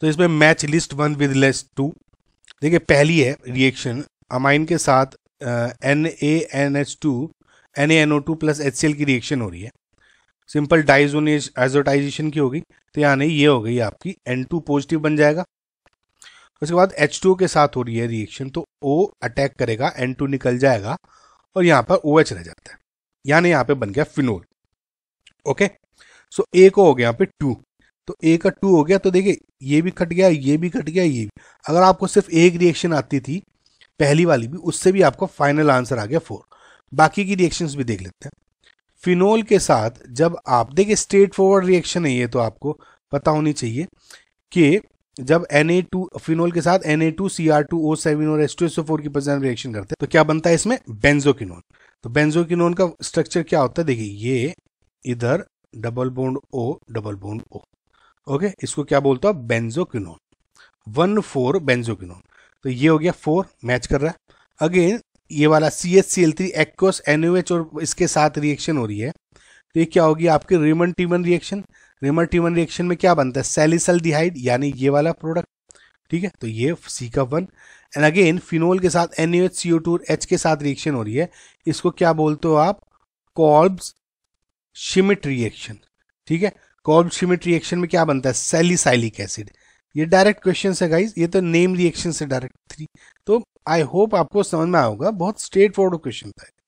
तो इसमें match list one with list two देखिए पहली है रिएक्शन अमाइन के साथ N A N H two N A N O two plus H C L की रिएक्शन हो रही है सिंपल डाइजोनेज एजोटाइजेशन की होगी तो यहाँ नहीं ये हो गई आपकी एन टू पॉजिटिव बन जाएगा उसके बाद एच टू के साथ हो रही है रिएक्शन तो ओ अटैक करेगा एन टू निकल जाएगा और यहाँ पर ओ एच रह जाता है यानी यहाँ पे बन गया फिनोल ओके सो ए को हो गया यहाँ पे टू तो ए का टू हो गया तो देखिए ये भी कट गया ये भी कट गया ये भी अगर आपको सिर्फ एक रिएक्शन आती थी पहली वाली भी उससे भी आपका फाइनल आंसर आ गया फोर बाकी की रिएक्शंस भी देख लेते हैं फिनोल के साथ जब आप देखिए स्ट्रेट फॉरवर्ड रिएक्शन है ये तो आपको पता होनी चाहिए कि जब Na2 फिनोल के साथ Na2Cr2O7 और H2SO4 की प्रजनन रिएक्शन करते हैं तो क्या बनता है इसमें बेंजोकिनोन तो बेंजोकिनोन का स्ट्रक्चर क्या होता है देखिए ये इधर double bond O double bond O okay इसको क्या बोलते हो बेंजोक्विनोन वन फोर बेंजोक्विनोन तो ये हो गया फोर मैच कर रहा है अगेन ये वाला C H C L three aqueous N और इसके साथ रिएक्शन हो रही है तो ये क्या होगी आपके Reimer Tiemann reaction Reimer Tiemann reaction में क्या बनता है सेलिसल डिहाइड यानी ये वाला प्रोडक्ट ठीक है तो ये सी का वन एंड अगेन फिनोल के साथ N H C O two H के साथ रिएक्शन हो रही है इसको क्या बोलते हो आप कॉल्ब्स शिमिट रिएक्शन ठीक है कॉल्बशिमिट रिएक्शन में क्या बनता है सेलिसाइलिक एसिड ये डायरेक्ट क्वेश्चन है गाइज ये तो नेम रिएक्शन से डायरेक्ट थ्री तो आई होप आपको समझ में आया होगा बहुत स्ट्रेट फॉरवर्ड क्वेश्चन था